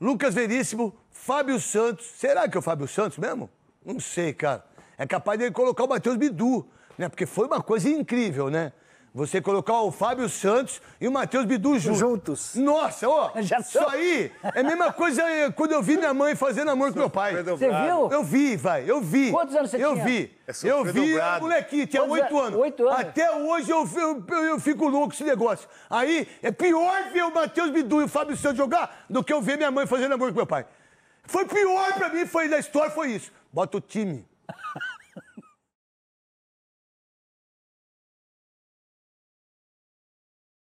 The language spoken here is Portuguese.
Lucas Veríssimo, Fábio Santos. Será que é o Fábio Santos mesmo? Não sei, cara. É capaz dele colocar o Matheus Bidu, né? Porque foi uma coisa incrível, né? Você colocar o Fábio Santos e o Matheus Bidu juntos. juntos. Nossa, ó. Já isso aí é a mesma coisa é, quando eu vi minha mãe fazendo amor com meu pai. Você viu? Eu vi, vai, eu vi. Quantos anos você eu tinha? Vi. É eu vi. eu vi um molequinho, tinha oito anos. Oito anos. Até hoje eu, eu, eu fico louco com esse negócio. Aí é pior ver o Matheus Bidu e o Fábio Santos jogar do que eu ver minha mãe fazendo amor com meu pai. Foi pior pra mim, foi na história, foi isso. Bota o time.